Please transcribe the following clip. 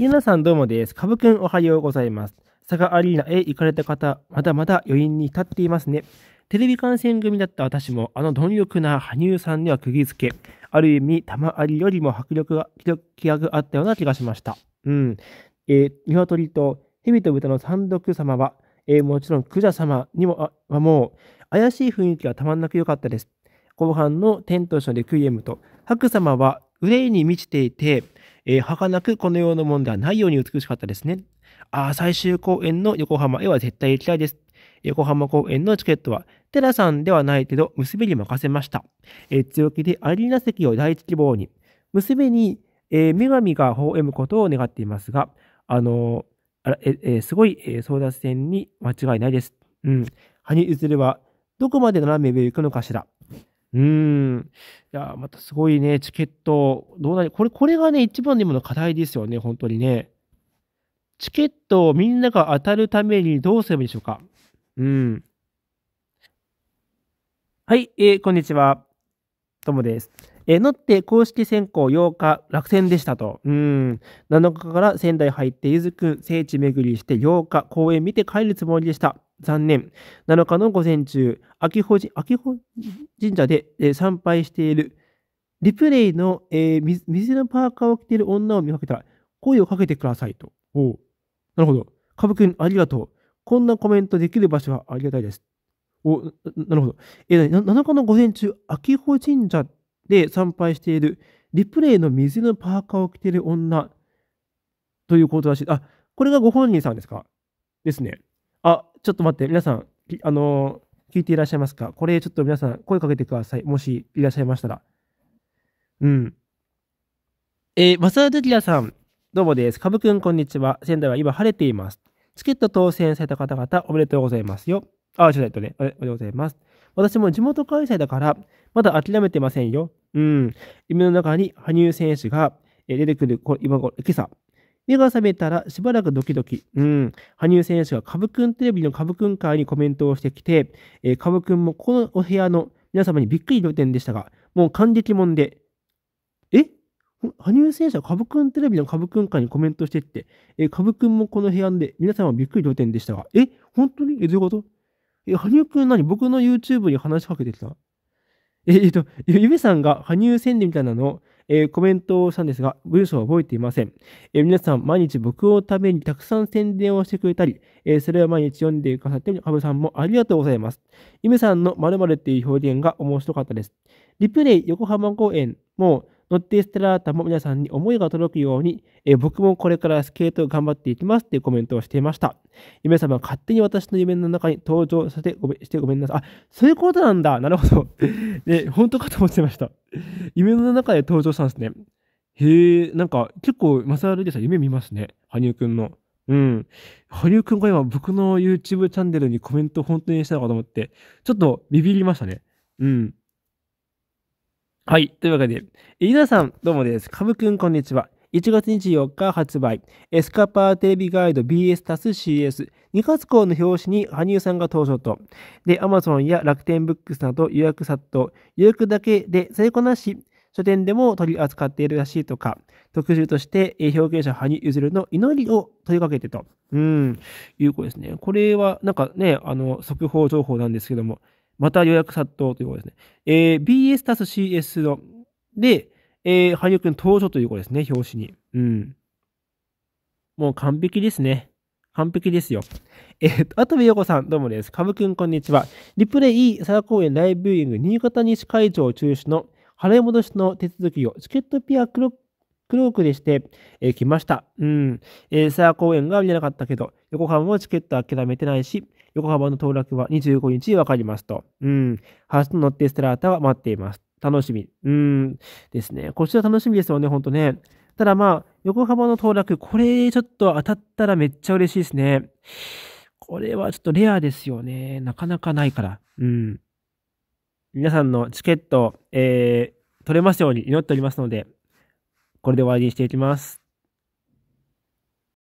ゆなさんどうもです。かぶくんおはようございます。佐賀アリーナへ行かれた方、まだまだ余韻に立っていますね。テレビ観戦組だった私も、あの貪欲な羽生さんには釘付け、ある意味、玉ありよりも迫力が、気があったような気がしました。うん。えー、鶏と蛇と豚の三毒様は、えー、もちろんクジャ様にも、はもう、怪しい雰囲気がたまんなく良かったです。後半の天とショのレクイエムと、白様は憂いに満ちていて、えー、儚くこのようなものではないように美しかったですね。ああ、最終公演の横浜へは絶対行きたいです。横浜公演のチケットは、テラさんではないけど、娘に任せました。えー、強気でアリーナ席を第一希望に、娘に、えー、女神が微笑むことを願っていますが、あのー、あええすごい、え争奪戦に間違いないです。うん。羽生結弦は、どこまで斜め上行くのかしら。うん。いや、またすごいね、チケット、どうなり、これ、これがね、一番の今の課題ですよね、本当にね。チケットをみんなが当たるためにどうすればいいでしょうか。うん。はい、えー、こんにちは。ともです。えー、乗って公式選考8日、落選でしたと。うん。7日から仙台入って、ゆずくん、聖地巡りして8日、公園見て帰るつもりでした。残念。7日の午前中、秋穂神社で、えー、参拝している、リプレイの、えー、水のパーカーを着ている女を見かけた。声をかけてくださいと。お。なるほど。カブ君、ありがとう。こんなコメントできる場所はありがたいです。おななるほど、えー。7日の午前中、秋穂神社で参拝している、リプレイの水のパーカーを着ている女ということらしい。あ、これがご本人さんですかですね。あ、ちょっと待って、皆さん、あのー、聞いていらっしゃいますかこれ、ちょっと皆さん、声かけてください。もし、いらっしゃいましたら。うん。えー、松田ラさん、どうもです。かぶくん、こんにちは。仙台は今晴れています。チケット当選された方々、おめでとうございますよ。あ、ちょっとね、おめでとうございます。私も地元開催だから、まだ諦めてませんよ。うん。夢の中に羽生選手が出てくる、今今朝、目が覚めたらしばらくドキドキ。うん。羽生選手がカブくんテレビのカブくん会にコメントをしてきて、えー、カブくんもこのお部屋の皆様にびっくりの点でしたが、もう感激もんで、え羽生選手はカブくんテレビのカブくん会にコメントしてって、えー、カブくんもこの部屋で皆様びっくりの点でしたが、え本当にえ、どういうことえ、羽生くん何僕の YouTube に話しかけてきたえっ、と、ゆめさんが羽生宣伝みたいなのをえー、コメントをしたんですが、文章は覚えていません。えー、皆さん、毎日僕をためにたくさん宣伝をしてくれたり、えー、それを毎日読んでくださっているハブさんもありがとうございます。イムさんの〇〇っていう表現が面白かったです。リプレイ横浜公演も、乗っていステラータも皆さんに思いが届くように、え僕もこれからスケート頑張っていきますっていうコメントをしていました。夢様、勝手に私の夢の中に登場させてごめしてごめんなさい。あ、そういうことなんだ。なるほど。ね、本当かと思ってました。夢の中で登場したんですね。へえ、なんか結構、マサルでさ、夢見ますね。羽生くんの。うん。羽生くんが今、僕の YouTube チャンネルにコメント本当にしたのかと思って、ちょっとビビりましたね。うん。はい。というわけで、皆さん、どうもです。かぶくん、こんにちは。1月24日発売、エスカパーテレビガイド BS たす CS、2月号の表紙に羽生さんが登場と、で、Amazon や楽天ブックスなど予約殺到、予約だけで成功なし、書店でも取り扱っているらしいとか、特集として表現者羽生結弦の祈りを問いかけてと、うん、いうことですね。これはなんかね、あの、速報情報なんですけども、また予約殺到ということですね。えー、BS たす CS の、で、えー、羽生くん登場ということですね、表紙に。うん。もう完璧ですね。完璧ですよ。えー、あとみよこさん、どうもです。かぶくん、こんにちは。リプレイ、佐賀公園ライブビューイング、新潟西会場中止の払い戻しの手続きを、チケットピアクロクロークでして、えー、来ました。うん。えー、佐賀公園が見れなかったけど、横浜もチケット諦めてないし、横浜の到落は25日分かりますと。うん。初の乗ってステラータは待っています。楽しみ。うん。ですね。こちら楽しみですよね、ほんとね。ただまあ、横浜の到落、これちょっと当たったらめっちゃ嬉しいですね。これはちょっとレアですよね。なかなかないから。うん。皆さんのチケット、えー、取れますように祈っておりますので、これで終わりにしていきます。